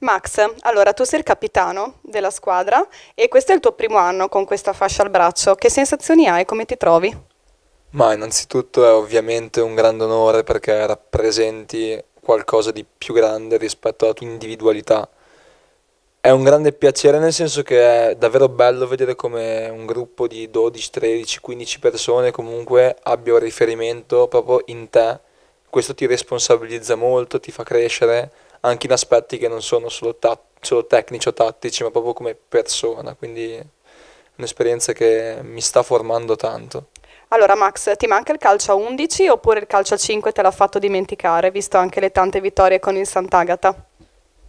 Max, allora tu sei il capitano della squadra e questo è il tuo primo anno con questa fascia al braccio. Che sensazioni hai? Come ti trovi? Ma innanzitutto è ovviamente un grande onore perché rappresenti qualcosa di più grande rispetto alla tua individualità. È un grande piacere nel senso che è davvero bello vedere come un gruppo di 12, 13, 15 persone comunque abbia un riferimento proprio in te. Questo ti responsabilizza molto, ti fa crescere anche in aspetti che non sono solo, ta- solo tecnici o tattici, ma proprio come persona. Quindi un'esperienza che mi sta formando tanto. Allora Max, ti manca il calcio a 11 oppure il calcio a 5 te l'ha fatto dimenticare, visto anche le tante vittorie con il Sant'Agata?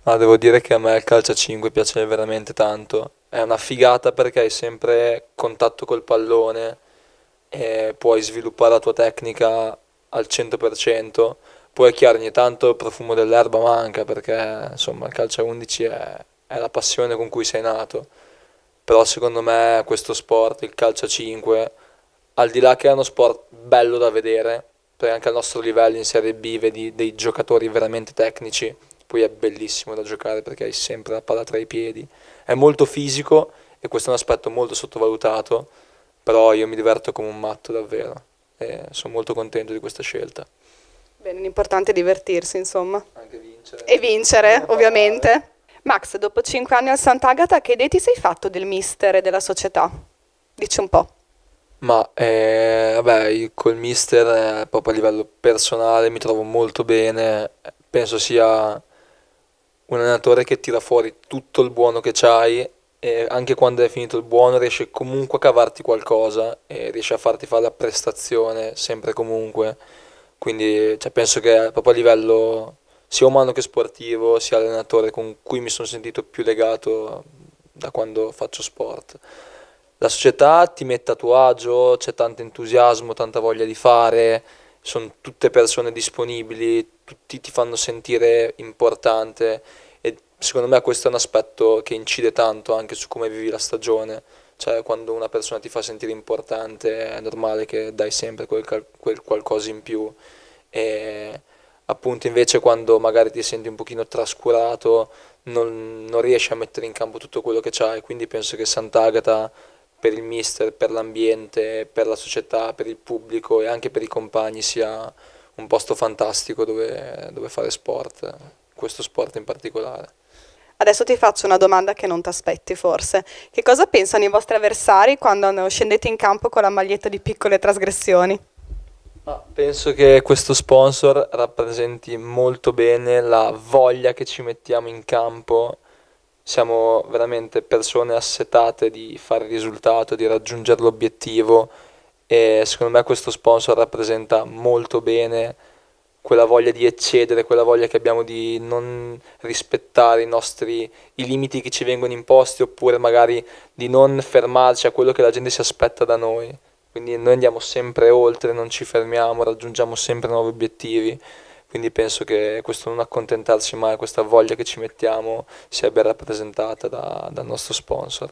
Ah, devo dire che a me il calcio a 5 piace veramente tanto. È una figata perché hai sempre contatto col pallone e puoi sviluppare la tua tecnica al 100%, poi è chiaro, ogni tanto il profumo dell'erba manca perché insomma il calcio a 11 è, è la passione con cui sei nato. Però secondo me questo sport, il calcio a 5, al di là che è uno sport bello da vedere, perché anche al nostro livello in Serie B vedi dei giocatori veramente tecnici, poi è bellissimo da giocare perché hai sempre la palla tra i piedi, è molto fisico e questo è un aspetto molto sottovalutato, però io mi diverto come un matto davvero e sono molto contento di questa scelta. Bene, l'importante è divertirsi, insomma. Anche vincere. E vincere, ovviamente. Max, dopo cinque anni al Sant'Agata, che idee ti sei fatto del mister e della società? Dici un po'. Ma eh, vabbè, col mister eh, proprio a livello personale mi trovo molto bene, penso sia un allenatore che tira fuori tutto il buono che c'hai e anche quando è finito il buono riesce comunque a cavarti qualcosa e riesce a farti fare la prestazione sempre e comunque. Quindi cioè, penso che proprio a livello sia umano che sportivo, sia allenatore con cui mi sono sentito più legato da quando faccio sport. La società ti mette a tuo agio, c'è tanto entusiasmo, tanta voglia di fare, sono tutte persone disponibili, tutti ti fanno sentire importante e secondo me questo è un aspetto che incide tanto anche su come vivi la stagione. Cioè, quando una persona ti fa sentire importante, è normale che dai sempre quel, cal- quel qualcosa in più. E appunto, invece, quando magari ti senti un pochino trascurato, non, non riesci a mettere in campo tutto quello che c'hai. Quindi penso che Sant'Agata per il mister, per l'ambiente, per la società, per il pubblico e anche per i compagni sia un posto fantastico dove, dove fare sport, questo sport in particolare. Adesso ti faccio una domanda che non ti aspetti forse. Che cosa pensano i vostri avversari quando scendete in campo con la maglietta di piccole trasgressioni? Penso che questo sponsor rappresenti molto bene la voglia che ci mettiamo in campo. Siamo veramente persone assetate di fare risultato, di raggiungere l'obiettivo e secondo me questo sponsor rappresenta molto bene quella voglia di eccedere, quella voglia che abbiamo di non rispettare i, nostri, i limiti che ci vengono imposti oppure magari di non fermarci a quello che la gente si aspetta da noi. Quindi noi andiamo sempre oltre, non ci fermiamo, raggiungiamo sempre nuovi obiettivi. Quindi penso che questo non accontentarci mai, questa voglia che ci mettiamo sia ben rappresentata da, dal nostro sponsor.